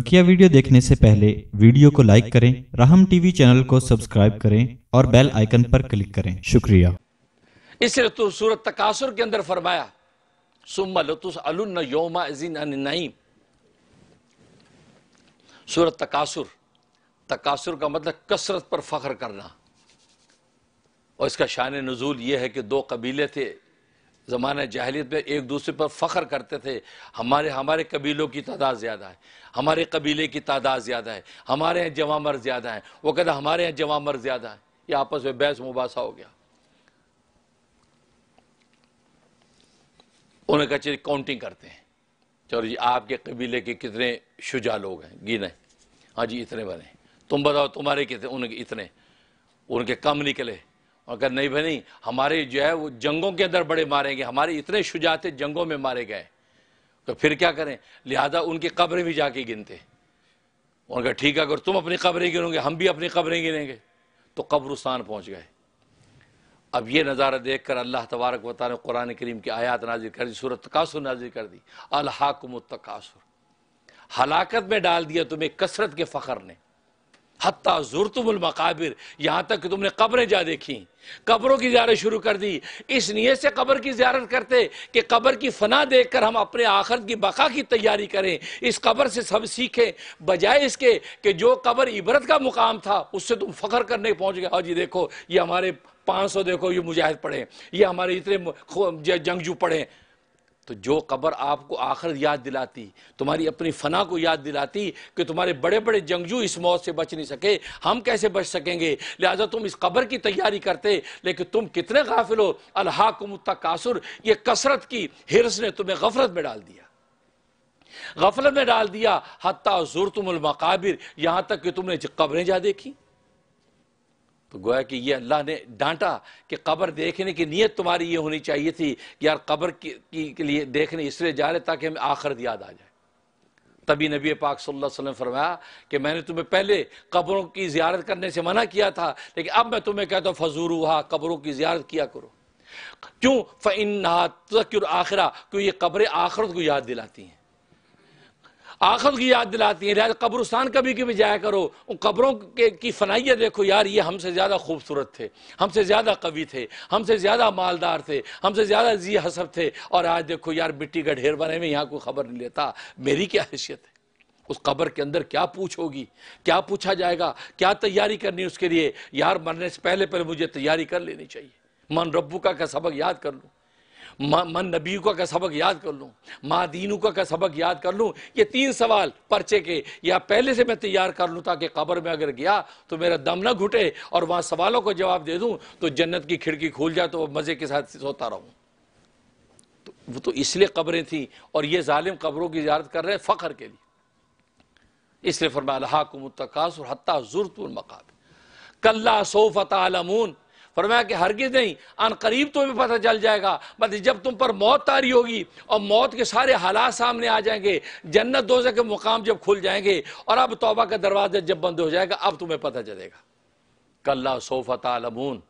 बकिया वीडियो देखने से पहले वीडियो को लाइक करें राहम टीवी चैनल को सब्सक्राइब करें और बेल आइकन पर क्लिक करें शुक्रिया इसे तो सूरत तकासुर के अंदर फरमाया सूरत तकासुर तकासुर का मतलब कसरत पर फख्र करना और इसका शान नजूल यह है कि दो कबीले थे जमाने जहलीत में एक दूसरे पर फ़ख्र करते थे हमारे हमारे कबीलों की तादाद ज़्यादा है हमारे कबीले की तादाद ज़्यादा है हमारे यहाँ मर ज़्यादा हैं वो कहते हमारे यहाँ मर ज़्यादा है ये आपस में बहस मुबासा हो गया उन्हें कहा चलिए काउंटिंग करते हैं चलो जी आपके कबीले के कितने शुजा लोग हैं गिने हाँ जी इतने बने तुम बताओ तुम्हारे कितने उनके इतने उनके कम निकले अगर नहीं भाई नहीं हमारे जो है वो जंगों के अंदर बड़े मारे गए हमारे इतने शुजाते जंगों में मारे गए तो फिर क्या करें लिहाजा उनकी कब्रें भी जाके गिनते उनका ठीक है अगर तुम अपनी कब्रें गिनोगे हम भी अपनी कब्रें गिनेंगे तो कब्रस्तान पहुँच गए अब ये नज़ारा देख कर अल्लाह तबारक वाल ने कुरान करीम की आयात नाजिर कर दी सूरत तकासुर नाजिर कर दी अल्हाकुम तकासुर हलाकत में डाल दिया तुम्हें कसरत के फ़खर ने हती ज़ुरतुमुल मकाबिर यहाँ तक कि तुमने कब्रें जा देखी कब्रों की ज्यारत शुरू कर दी इस नीयत से कब्र की ज्यारत करते कि कब्र की फना देख कर हम अपने आखिर की बका की तैयारी करें इस कब्र से सब सीखें बजाय इसके कि जो कब्र इबरत का मुकाम था उससे तुम फ़ख्र करने पहुँच गए और जी देखो ये हमारे पाँच सौ देखो ये मुजाहिद पढ़े ये हमारे इतने जंगजू पढ़े तो जो कबर आपको आखिर याद दिलाती तुम्हारी अपनी फना को याद दिलाती कि तुम्हारे बड़े बड़े जंगजू इस मौत से बच नहीं सके हम कैसे बच सकेंगे लिहाजा तुम इस कबर की तैयारी करते लेकिन तुम कितने गाफिल हो अल्हाकुम तकासुर ये कसरत की हिरस ने तुम्हें गफलत में डाल दिया गफलत में डाल दिया हत्ता जुर तुम यहां तक कि तुमने कबरें जा देखी तो गोया कि यह अल्लाह ने डांटा कि कब्र देखने की नीयत तुम्हारी ये होनी चाहिए थी कि यार कब्र की, के लिए देखने इसलिए जा रहे ताकि हमें आखिरत याद आ जाए तभी नबी पाक सल्लल्लाहु अलैहि वसल्लम फरमाया कि मैंने तुम्हें पहले कब्रों की जियारत करने से मना किया था लेकिन अब मैं तुम्हें कहता हूँ फजूर हुआ कब्रों की जियारत किया करो क्यों फ़िन तक आखिरा क्यों ये कब्रें आखिरत को याद दिलाती हैं आखिर की याद दिलाती है लिहाजा कब्रस्तान कभी कभी जाया करो उन कब्रों के की फनाइया देखो यार ये हमसे ज़्यादा खूबसूरत थे हमसे ज़्यादा कवि थे हमसे ज़्यादा मालदार थे हमसे ज़्यादा जी हसब थे और आज देखो यार मिट्टी का ढेर बने में यहाँ कोई खबर नहीं लेता मेरी क्या हैसियत है उस कब्र के अंदर क्या पूछ होगी क्या पूछा जाएगा क्या तैयारी करनी उसके लिए यार मरने से पहले पहले मुझे तैयारी कर लेनी चाहिए मन रब्बू का सबक याद कर लूँ मन नबी का का सबक याद कर लूँ माँ दीनू का का सबक याद कर लूँ ये तीन सवाल पर्चे के या पहले से मैं तैयार कर लूँ ताकि कब्र में अगर गया तो मेरा दम न घुटे और वहाँ सवालों को जवाब दे दूँ तो जन्नत की खिड़की खोल जाए तो मज़े के साथ सोता रहूँ तो वो तो इसलिए कब्रें थी और ये ालिम कब्रों की इजाजत कर रहे हैं फ़ख्र के लिए इसलिए फरमाया हाकुम हत्ता जुरतुल मकाब कल्ला सोफ़ तलमून फरमाया कि हरगिज नहीं अन करीब तुम्हें पता चल जाएगा बस जब तुम पर मौत तारी होगी और मौत के सारे हालात सामने आ जाएंगे जन्नत दोजा के मुकाम जब खुल जाएंगे और अब तोबा का दरवाजा जब बंद हो जाएगा अब तुम्हें पता चलेगा कल्ला सोफा तालमून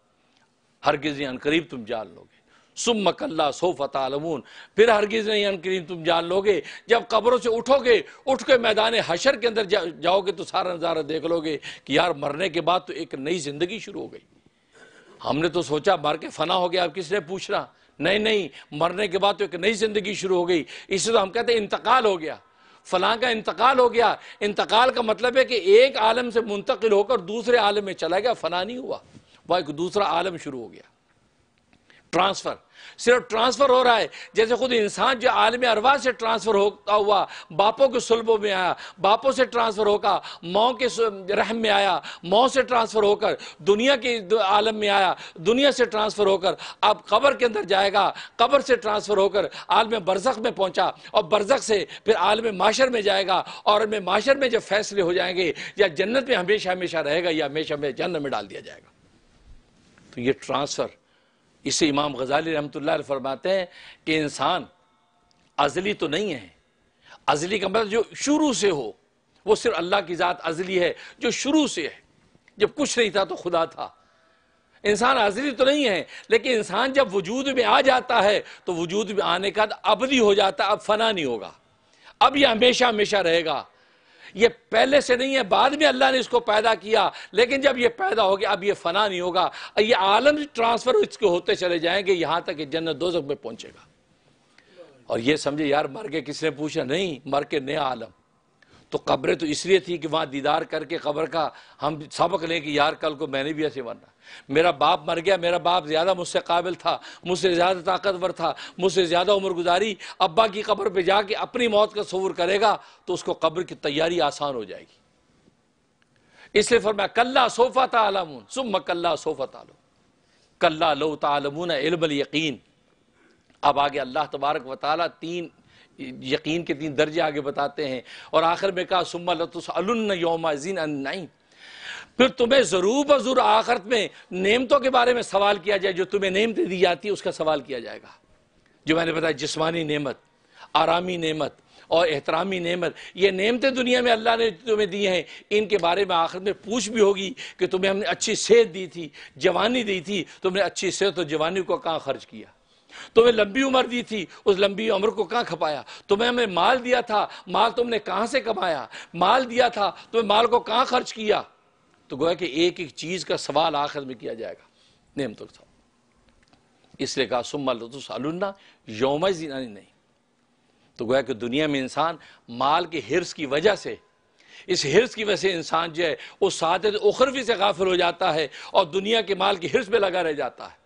हरगिज नहीं अनकरीब तुम जान लोगे सुम कल्ला सोफा तालमून फिर हरगिज नहीं अनकरीब तुम जान लोगे जब कब्रों से उठोगे उठ के मैदान हशर के अंदर जा, जाओगे तो सारा नज़ारा देख लोगे कि यार मरने के बाद तो एक नई ज़िंदगी शुरू हो गई हमने तो सोचा मर के फना हो गया अब किसने पूछना नहीं नहीं मरने के बाद तो एक नई जिंदगी शुरू हो गई इससे तो हम कहते हैं इंतकाल हो गया फलां का इंतकाल हो गया इंतकाल का मतलब है कि एक आलम से मुंतकिल होकर दूसरे आलम में चला गया फना नहीं हुआ वह एक दूसरा आलम शुरू हो गया ट्रांसफर सिर्फ ट्रांसफर हो रहा है जैसे खुद इंसान जो आलम अरवा से ट्रांसफर होता हुआ बापों के सुलबों में आया बापों से ट्रांसफर होकर माओ के रहम में आया माओ से ट्रांसफर होकर दुनिया के आलम में आया दुनिया से ट्रांसफर होकर अब कबर के अंदर जाएगा कबर से ट्रांसफर होकर आलम बरसक में पहुंचा और बरसक से फिर आलम माशर में जाएगा और माशर में जब फैसले हो जाएंगे या जन्नत में हमेशा हमेशा रहेगा या हमेशा हमें जन्नत में डाल दिया जाएगा तो ये ट्रांसफर इसे इमाम गजाली रहमत फरमाते हैं कि इंसान अजली तो नहीं है अजली का मतलब जो शुरू से हो वो सिर्फ अल्लाह की ज़ात अजली है जो शुरू से है जब कुछ नहीं था तो खुदा था इंसान अजली तो नहीं है लेकिन इंसान जब वजूद में आ जाता है तो वजूद में आने का अबली हो जाता है अब फना नहीं होगा अब यह हमेशा हमेशा रहेगा ये पहले से नहीं है बाद में अल्लाह ने इसको पैदा किया लेकिन जब ये पैदा हो गया अब ये फना नहीं होगा ये आलम ट्रांसफर इसके होते चले जाएंगे यहां तक जन्नत दो में पहुंचेगा और ये समझे यार मर के किसने पूछा नहीं मर के नया आलम तो कब्रें तो इसलिए थी कि वहां दीदार करके कब्र का हम सबक लें कि यार कल को मैंने भी ऐसे मरना मेरा बाप मर गया मेरा बाप ज़्यादा मुझसे काबिल था मुझसे ज़्यादा ताकतवर था मुझसे ज़्यादा उम्र गुजारी अब्बा की कब्र पर जाके अपनी मौत का सवूर करेगा तो उसको कब्र की तैयारी आसान हो जाएगी इसलिए फरमा कल्ला सोफ़ा तालमून सुम कल्ला सोफ़ा तालो कल्ला लो तालमून इलमल यकीन अब आगे अल्लाह तबारक वाली तीन यकीन के तीन दर्जे आगे बताते हैं और आखिर में कहा सुम्मा लतुस यौमाजीन अन नाइन फिर तुम्हें ज़रूर बज़ूर आखरत में नेमतों के बारे में सवाल किया जाए जो तुम्हें नेमत दी जाती है उसका सवाल किया जाएगा जो मैंने बताया जिसमानी नेमत आरामी नेमत और एहतरामी नेमत ये नेमतें दुनिया में अल्लाह ने तुम्हें दी हैं इनके बारे में आखिर में पूछ भी होगी कि तुम्हें हमने अच्छी सेहत दी थी जवानी दी थी तुमने अच्छी सेहत और जवानी को कहाँ खर्च किया तुम्हें लंबी उम्र दी थी उस लंबी उम्र को कहाँ खपाया तुम्हें हमें माल दिया था माल तुमने कहाँ से कमाया माल दिया था तुम्हें माल को कहाँ खर्च किया तो गोया कि एक एक चीज़ का सवाल आखिर में किया जाएगा नेमतुल तो साहब इसलिए कहा सुमल रतुसलना योम जीनानी नहीं तो गोया कि दुनिया में इंसान माल के हिरस की वजह से इस हिरस की वजह से इंसान जो है वो सादत उखरवी से गाफिल हो जाता है और दुनिया के माल की हिरस में लगा रह जाता है